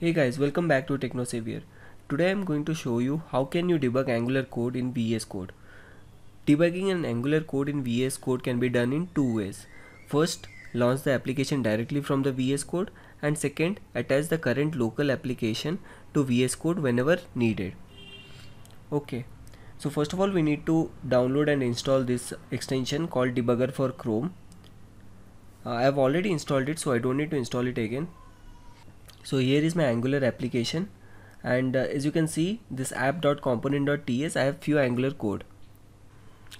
Hey guys, welcome back to TechnoSavior. Today I'm going to show you how can you debug Angular code in VS Code. Debugging an Angular code in VS Code can be done in two ways. First, launch the application directly from the VS Code and second, attach the current local application to VS Code whenever needed. Okay, so first of all we need to download and install this extension called debugger for Chrome. Uh, I have already installed it so I don't need to install it again so here is my angular application and uh, as you can see this app.component.ts I have few angular code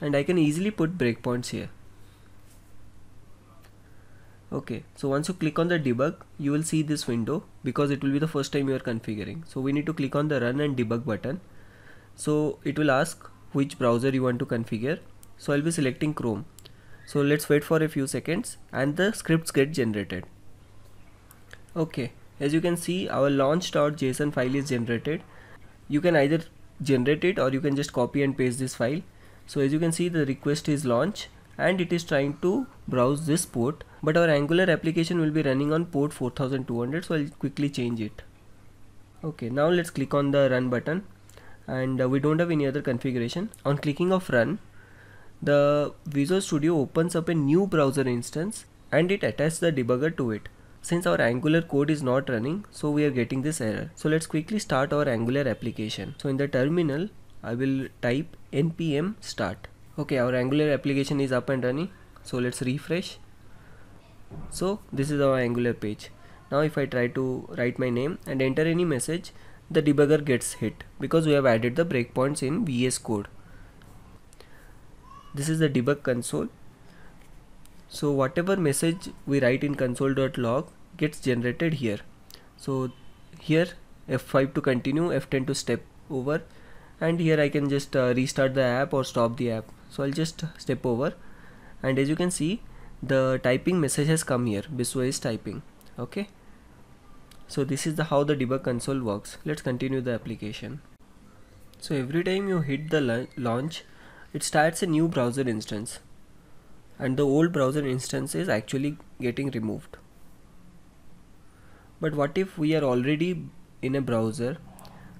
and I can easily put breakpoints here okay so once you click on the debug you will see this window because it will be the first time you are configuring so we need to click on the run and debug button so it will ask which browser you want to configure so I'll be selecting Chrome so let's wait for a few seconds and the scripts get generated okay as you can see our launch.json file is generated you can either generate it or you can just copy and paste this file so as you can see the request is launch and it is trying to browse this port but our angular application will be running on port 4200 so I'll quickly change it okay now let's click on the run button and uh, we don't have any other configuration on clicking of run the Visual Studio opens up a new browser instance and it attaches the debugger to it since our angular code is not running, so we are getting this error. So let's quickly start our angular application. So in the terminal, I will type npm start. Okay, our angular application is up and running. So let's refresh. So this is our angular page. Now if I try to write my name and enter any message, the debugger gets hit because we have added the breakpoints in VS code. This is the debug console so whatever message we write in console.log gets generated here. So here F5 to continue, F10 to step over and here I can just uh, restart the app or stop the app. So I'll just step over and as you can see the typing message has come here. Biswa is typing. Okay. So this is the how the debug console works. Let's continue the application. So every time you hit the launch, it starts a new browser instance and the old browser instance is actually getting removed. But what if we are already in a browser,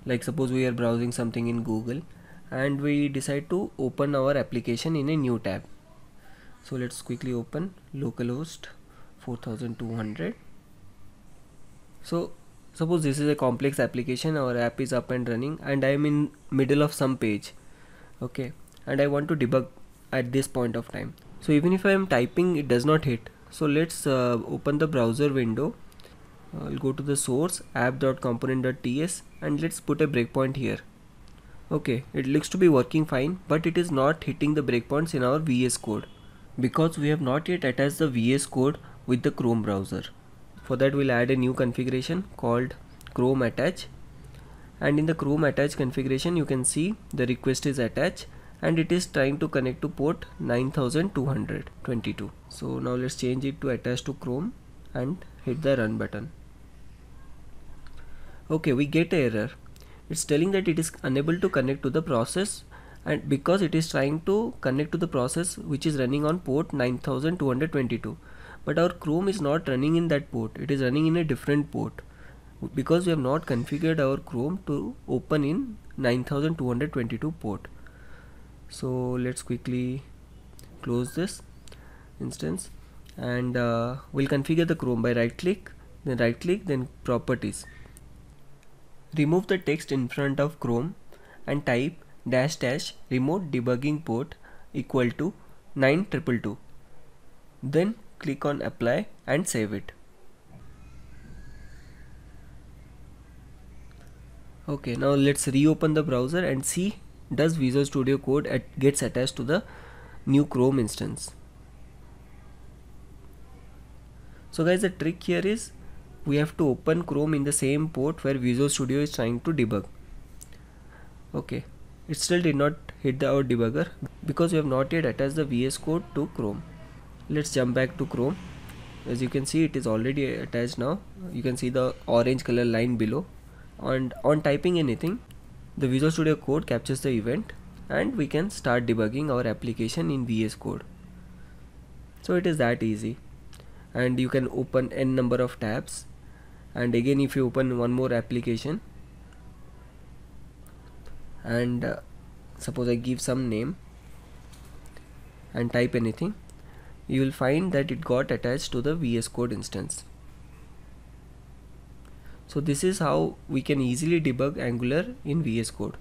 like suppose we are browsing something in Google and we decide to open our application in a new tab. So let's quickly open localhost 4200. So suppose this is a complex application our app is up and running and I am in middle of some page okay and I want to debug at this point of time so even if I am typing it does not hit so let's uh, open the browser window uh, I'll go to the source app.component.ts and let's put a breakpoint here okay it looks to be working fine but it is not hitting the breakpoints in our VS code because we have not yet attached the VS code with the Chrome browser for that we'll add a new configuration called Chrome attach and in the Chrome attach configuration you can see the request is attached and it is trying to connect to port 9222 so now let's change it to attach to chrome and hit the run button okay we get an error it's telling that it is unable to connect to the process and because it is trying to connect to the process which is running on port 9222 but our chrome is not running in that port it is running in a different port because we have not configured our chrome to open in 9222 port so let's quickly close this instance and uh, we'll configure the chrome by right click then right click then properties remove the text in front of chrome and type dash dash remote debugging port equal to 9222 then click on apply and save it okay now let's reopen the browser and see does Visual Studio Code at gets attached to the new Chrome instance. So guys the trick here is we have to open Chrome in the same port where Visual Studio is trying to debug. Okay, it still did not hit the, our debugger because we have not yet attached the VS Code to Chrome. Let's jump back to Chrome. As you can see it is already attached now. You can see the orange color line below and on typing anything the Visual Studio Code captures the event and we can start debugging our application in VS Code. So it is that easy and you can open n number of tabs and again if you open one more application and uh, suppose I give some name and type anything you will find that it got attached to the VS Code instance. So this is how we can easily debug Angular in VS Code.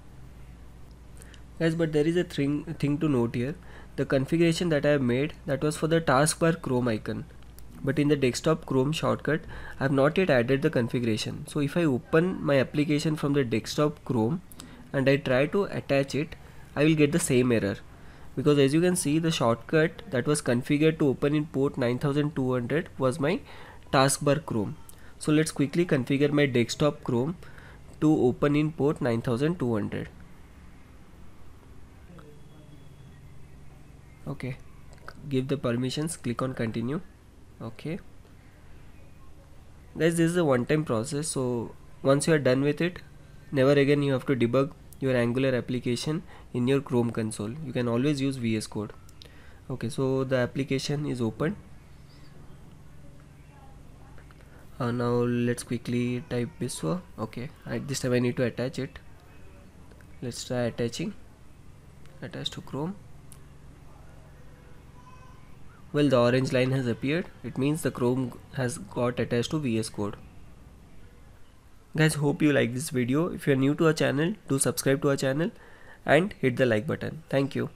Guys, but there is a thing, thing to note here. The configuration that I have made that was for the taskbar Chrome icon. But in the desktop Chrome shortcut, I have not yet added the configuration. So if I open my application from the desktop Chrome and I try to attach it, I will get the same error. Because as you can see, the shortcut that was configured to open in port 9200 was my taskbar Chrome so let's quickly configure my desktop Chrome to open in port 9200. Okay, give the permissions, click on continue. Okay. Guys, this is a one-time process. So once you are done with it, never again you have to debug your Angular application in your Chrome console. You can always use VS Code. Okay, so the application is open uh, now let's quickly type biswa okay I, this time I need to attach it let's try attaching attach to Chrome well the orange line has appeared it means the Chrome has got attached to VS code guys hope you like this video if you are new to our channel do subscribe to our channel and hit the like button thank you